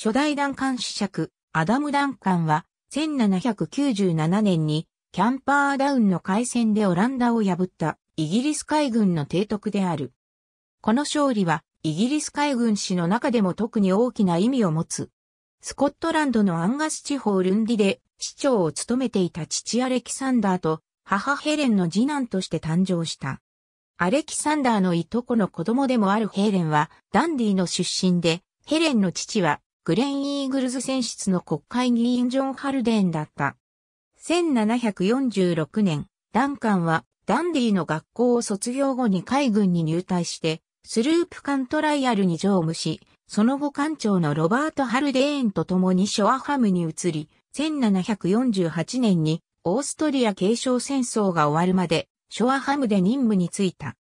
初代ダンカン子爵、アダム・ダンカンは、1797年に、キャンパーダウンの海戦でオランダを破ったイギリス海軍の提督である。この勝利はイギリス海軍史の中でも特に大きな意味を持つ。スコットランドのアンガス地方ルンディで市長を務めていた父アレキサンダーと母ヘレンの次男として誕生した。アレキサンダーのいとこの子供でもあるヘレンはダンディの出身で、ヘレンの父はグレン・イーグルズ選出の国会議員ジョン・ハルデーンだった。1746年、ダンカンはダンディの学校を卒業後に海軍に入隊して、スループ艦トライアルに乗務し、その後艦長のロバート・ハルデーンと共にショアハムに移り、1748年にオーストリア継承戦争が終わるまで、ショアハムで任務に就いた。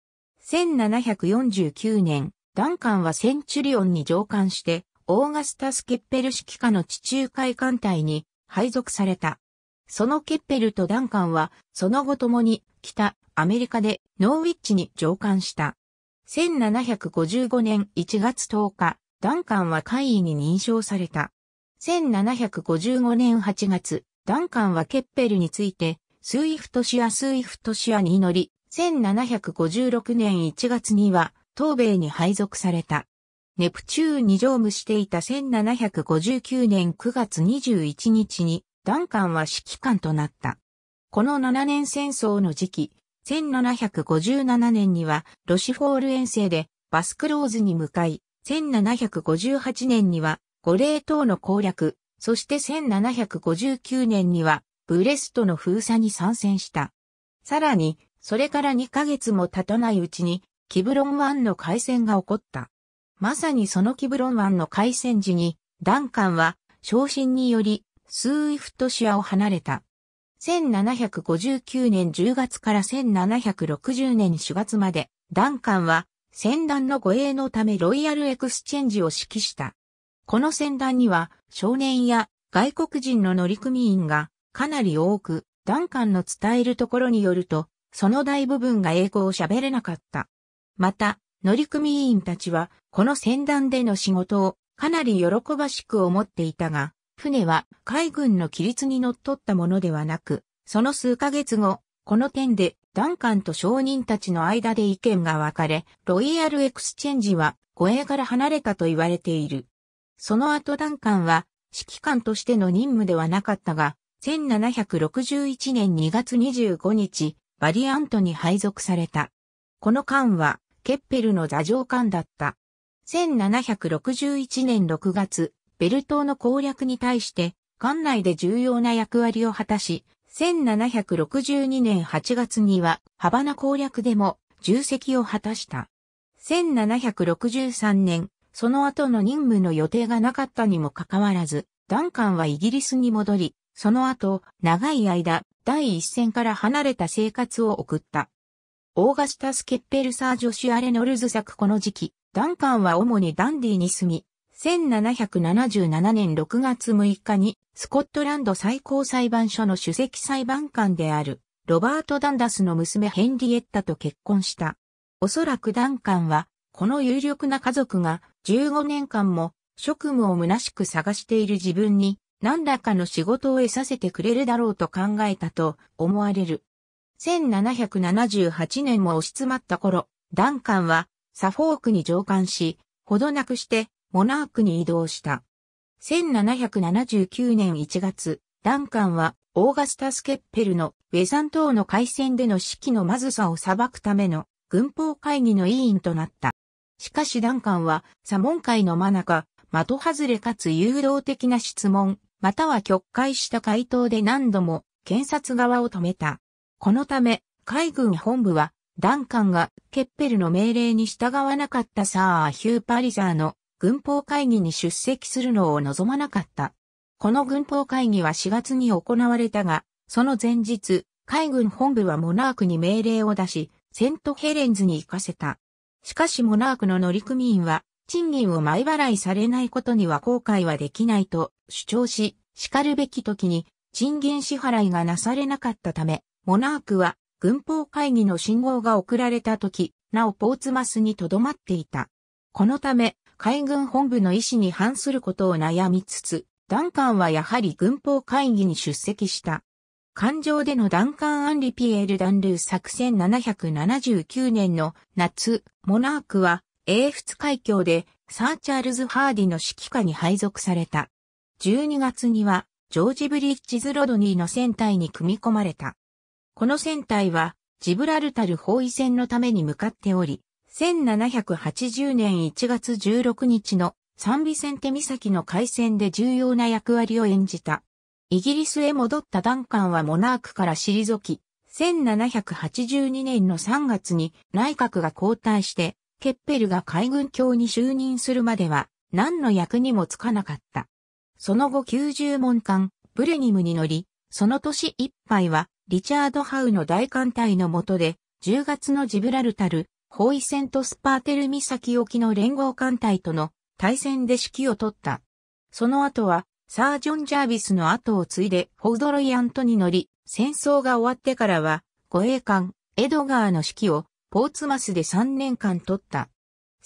1749年、ダンカンはセンチュリオンに上艦して、オーガスタス・ケッペル指揮下の地中海艦隊に配属された。そのケッペルとダンカンは、その後共に北アメリカでノーウィッチに上艦した。1755年1月10日、ダンカンは会議に認証された。1755年8月、ダンカンはケッペルについて、スイフトシア・スイフトシアに乗り、1756年1月には、東米に配属された。ネプチューンに乗務していた1759年9月21日に、ダンカンは指揮官となった。この7年戦争の時期、1757年にはロシフォール遠征でバスクローズに向かい、1758年には五霊島の攻略、そして1759年にはブレストの封鎖に参戦した。さらに、それから2ヶ月も経たないうちに、キブロン湾の海戦が起こった。まさにそのキブロン湾の海戦時に、ダンカンは昇進により、スーイフトシアを離れた。1759年10月から1760年4月まで、ダンカンは、戦団の護衛のためロイヤルエクスチェンジを指揮した。この戦団には、少年や外国人の乗組員がかなり多く、ダンカンの伝えるところによると、その大部分が英語を喋れなかった。また、乗組員たちは、この船団での仕事をかなり喜ばしく思っていたが、船は海軍の規律に則っったものではなく、その数ヶ月後、この点でダンカンと商人たちの間で意見が分かれ、ロイヤルエクスチェンジは護衛から離れたと言われている。その後ダンカンは指揮官としての任務ではなかったが、1761年2月25日、バリアントに配属された。この間はケッペルの座上官だった。1761年6月、ベルトの攻略に対して、艦内で重要な役割を果たし、1762年8月には、ハバナ攻略でも重責を果たした。1763年、その後の任務の予定がなかったにもかかわらず、ダンカンはイギリスに戻り、その後、長い間、第一線から離れた生活を送った。オーガスタス・ケッペルサー・ジョシュア・レノルズ作この時期、ダンカンは主にダンディに住み、1777年6月6日にスコットランド最高裁判所の主席裁判官であるロバート・ダンダスの娘ヘンリエッタと結婚した。おそらくダンカンは、この有力な家族が15年間も職務を虚しく探している自分に何らかの仕事を得させてくれるだろうと考えたと思われる。1778年も押し詰まった頃、ダンカンはサフォークに上官し、ほどなくしてモナークに移動した。1779年1月、ダンカンはオーガスタス・ケッペルのウェザン島の海戦での指揮のまずさを裁くための軍法会議の委員となった。しかしダンカンはサモン会の真中、的外れかつ誘導的な質問、または曲解した回答で何度も検察側を止めた。このため、海軍本部は、ダンカンがケッペルの命令に従わなかったサー・ヒュー・パリザーの軍法会議に出席するのを望まなかった。この軍法会議は4月に行われたが、その前日、海軍本部はモナークに命令を出し、セントヘレンズに行かせた。しかしモナークの乗組員は、賃金を前払いされないことには後悔はできないと主張し、叱るべき時に賃金支払いがなされなかったため、モナークは軍法会議の信号が送られた時、なおポーツマスに留まっていた。このため、海軍本部の意思に反することを悩みつつ、ダンカンはやはり軍法会議に出席した。艦上でのダンカン・アンリピエール・ダンルー作戦779年の夏、モナークは英仏海峡でサーチャールズ・ハーディの指揮下に配属された。12月にはジョージ・ブリッジズ・ロドニーの船体に組み込まれた。この船体は、ジブラルタル包囲戦のために向かっており、1780年1月16日のサンビセンテ岬の海戦で重要な役割を演じた。イギリスへ戻ったダンカンはモナークから退き、1782年の3月に内閣が交代して、ケッペルが海軍卿に就任するまでは何の役にもつかなかった。その後90門艦、ブレニムに乗り、その年いっぱいはリチャード・ハウの大艦隊の下で、10月のジブラルタル、包囲戦とスパーテル岬沖の連合艦隊との対戦で指揮を取った。その後は、サージョン・ジャービスの後を継いで、フォードロイ・アントに乗り、戦争が終わってからは、護衛艦、エドガーの指揮を、ポーツマスで3年間取った。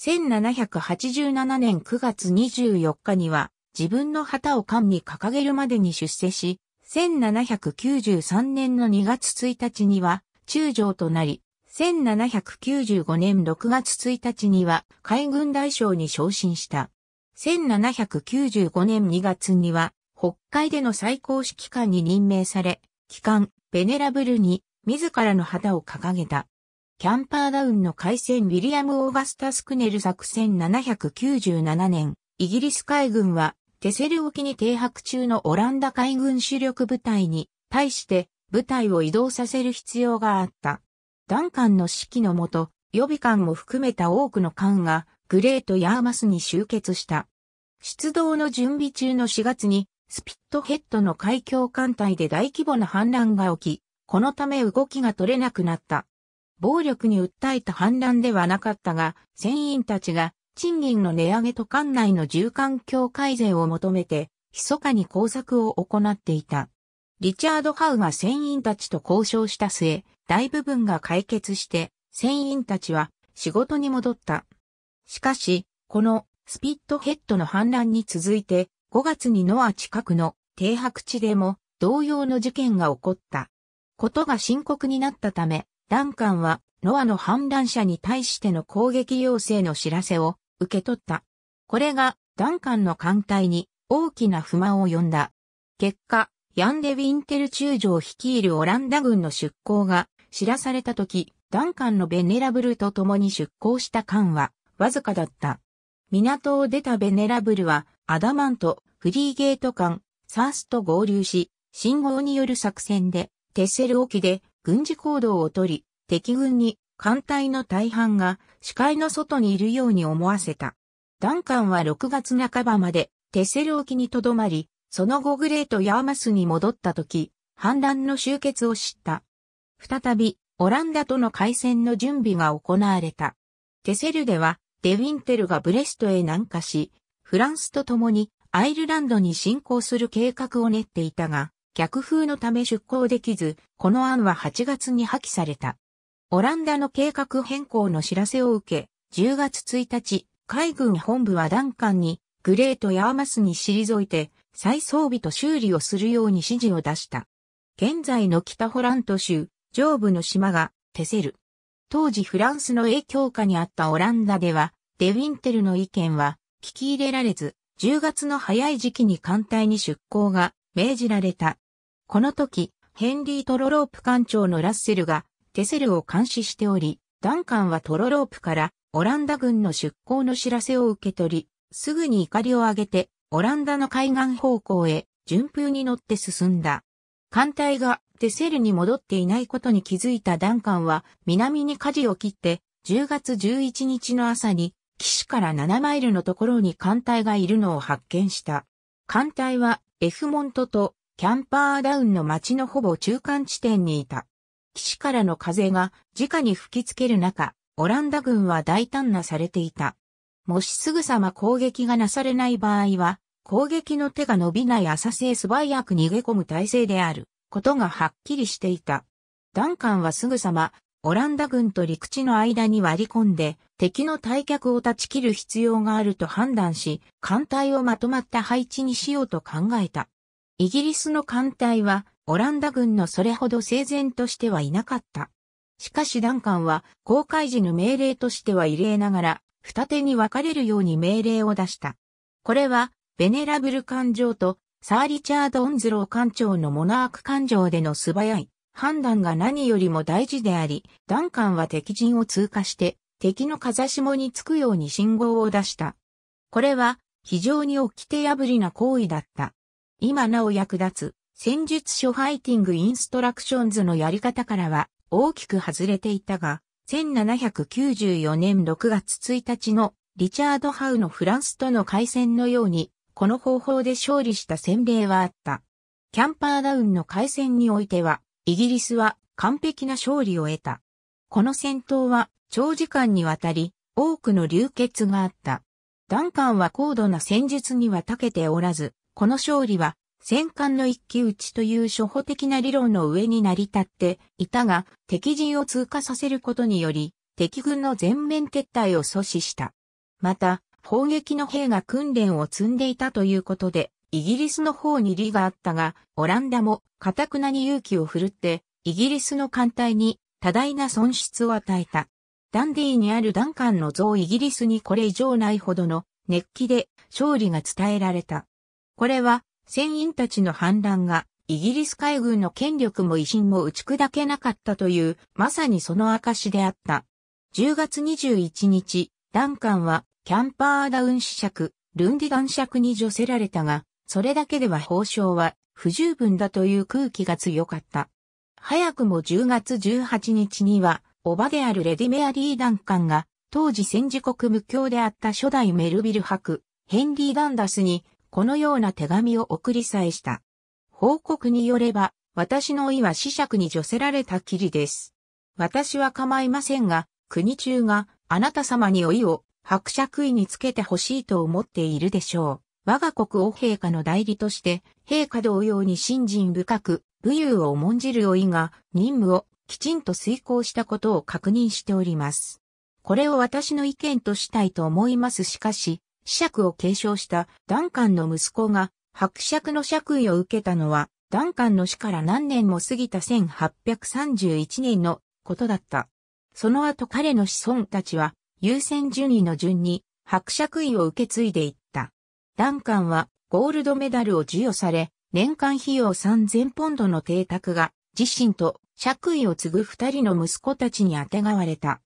1787年9月24日には、自分の旗を艦に掲げるまでに出世し、1793年の2月1日には中将となり、1795年6月1日には海軍大将に昇進した。1795年2月には北海での最高指揮官に任命され、機関ベネラブルに自らの旗を掲げた。キャンパーダウンの海戦ウィリアム・オーガスタス・クネル作戦797年、イギリス海軍はテセル沖に停泊中のオランダ海軍主力部隊に対して部隊を移動させる必要があった。ダンカンの指揮のもと、予備艦も含めた多くの艦がグレート・ヤーマスに集結した。出動の準備中の4月にスピットヘッドの海峡艦隊で大規模な反乱が起き、このため動きが取れなくなった。暴力に訴えた反乱ではなかったが、船員たちが賃金の値上げと管内の住環境改善を求めて、密かに工作を行っていた。リチャード・ハウが船員たちと交渉した末、大部分が解決して、船員たちは仕事に戻った。しかし、このスピットヘッドの反乱に続いて、5月にノア近くの停泊地でも同様の事件が起こった。ことが深刻になったため、ダンカンはノアの反乱者に対しての攻撃要請の知らせを受け取った。これがダンカンの艦隊に大きな不満を呼んだ。結果、ヤンデ・ウィンテル中将率いるオランダ軍の出港が知らされた時、ダンカンのベネラブルと共に出港した艦はわずかだった。港を出たベネラブルはアダマント、フリーゲート艦、サースと合流し、信号による作戦でテッセル沖で軍事行動を取り、敵軍に艦隊の大半が視界の外にいるように思わせた。ダンカンは6月半ばまでテセル沖に留まり、その後グレートヤーマスに戻った時、反乱の終結を知った。再び、オランダとの海戦の準備が行われた。テセルでは、デウィンテルがブレストへ南下し、フランスと共にアイルランドに侵攻する計画を練っていたが、逆風のため出港できず、この案は8月に破棄された。オランダの計画変更の知らせを受け、10月1日、海軍本部はダンカンに、グレートヤーマスに退いて、再装備と修理をするように指示を出した。現在の北ホラント州、上部の島が、テセル。当時フランスの影響下にあったオランダでは、デ・ウィンテルの意見は、聞き入れられず、10月の早い時期に艦隊に出港が命じられた。この時、ヘンリー・トロロープ艦長のラッセルがデセルを監視しており、ダンカンはトロロープからオランダ軍の出港の知らせを受け取り、すぐに怒りを上げてオランダの海岸方向へ順風に乗って進んだ。艦隊がテセルに戻っていないことに気づいたダンカンは南に舵を切って10月11日の朝に岸から7マイルのところに艦隊がいるのを発見した。艦隊はエフモントとキャンパーダウンの町のほぼ中間地点にいた。岸からの風が直に吹きつける中、オランダ軍は大胆なされていた。もしすぐさま攻撃がなされない場合は、攻撃の手が伸びない浅瀬へ素早く逃げ込む体制であることがはっきりしていた。ダンカンはすぐさまオランダ軍と陸地の間に割り込んで敵の退却を断ち切る必要があると判断し、艦隊をまとまった配置にしようと考えた。イギリスの艦隊はオランダ軍のそれほど整然としてはいなかった。しかしダンカンは公開時の命令としては異例ながら、二手に分かれるように命令を出した。これは、ベネラブル艦長とサー・リチャード・オンズロー艦長のモナーク艦長での素早い判断が何よりも大事であり、ダンカンは敵陣を通過して敵の風下につくように信号を出した。これは非常に起きて破りな行為だった。今なお役立つ戦術書ファイティングインストラクションズのやり方からは大きく外れていたが、1794年6月1日のリチャード・ハウのフランスとの海戦のように、この方法で勝利した先例はあった。キャンパーダウンの海戦においては、イギリスは完璧な勝利を得た。この戦闘は長時間にわたり多くの流血があった。ダンカンは高度な戦術には長けておらず、この勝利は戦艦の一騎打ちという初歩的な理論の上に成り立っていたが、敵陣を通過させることにより、敵軍の全面撤退を阻止した。また、砲撃の兵が訓練を積んでいたということで、イギリスの方に利があったが、オランダも、かたくなに勇気を振るって、イギリスの艦隊に多大な損失を与えた。ダンディーにあるダンカンの像イギリスにこれ以上ないほどの熱気で勝利が伝えられた。これは船員たちの反乱が、イギリス海軍の権力も威信も打ち砕けなかったという、まさにその証であった。10月21日、ダンカンは、キャンパーダウン試釈、ルンディガン尺に除せられたが、それだけでは報奨は不十分だという空気が強かった。早くも10月18日には、おばであるレディメアリー・ダンカンが、当時戦時国無教であった初代メルビル博、ヘンリー・ダンダスにこのような手紙を送りさえした。報告によれば、私の意は死尺に除せられたきりです。私は構いませんが、国中があなた様にお意を伯爵位につけてほしいと思っているでしょう。我が国王陛下の代理として、陛下同様に信心深く、武勇を重んじるお意が任務をきちんと遂行したことを確認しております。これを私の意見としたいと思いますしかし、爵を継承したダンカンの息子が伯爵の爵位を受けたのは、ダンカンの死から何年も過ぎた1831年のことだった。その後彼の子孫たちは優先順位の順に伯爵位を受け継いでいった。ダンカンはゴールドメダルを授与され、年間費用3000ポンドの邸宅が自身と爵位を継ぐ二人の息子たちにあてがわれた。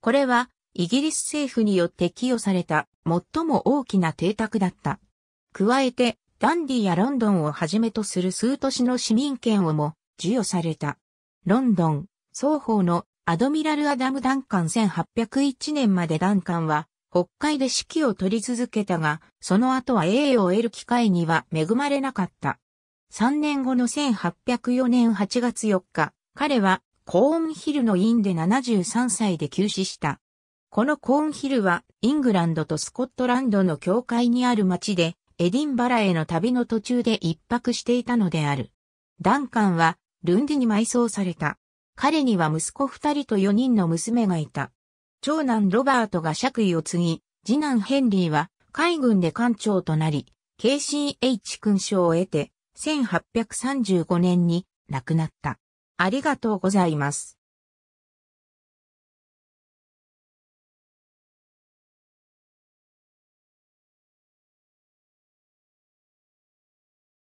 これはイギリス政府によって寄与された最も大きな邸宅だった。加えて、ダンディやロンドンをはじめとする数都市の市民権をも授与された。ロンドン、双方のアドミラル・アダム・ダンカン1801年までダンカンは北海で指揮を取り続けたが、その後は栄誉を得る機会には恵まれなかった。3年後の1804年8月4日、彼はコーンヒルの院で73歳で急死した。このコーンヒルはイングランドとスコットランドの境界にある町でエディンバラへの旅の途中で一泊していたのである。ダンカンはルンディに埋葬された。彼には息子二人と四人の娘がいた。長男ロバートが爵位を継ぎ、次男ヘンリーは海軍で艦長となり、KCH 勲章を得て1835年に亡くなった。ありがとうございます。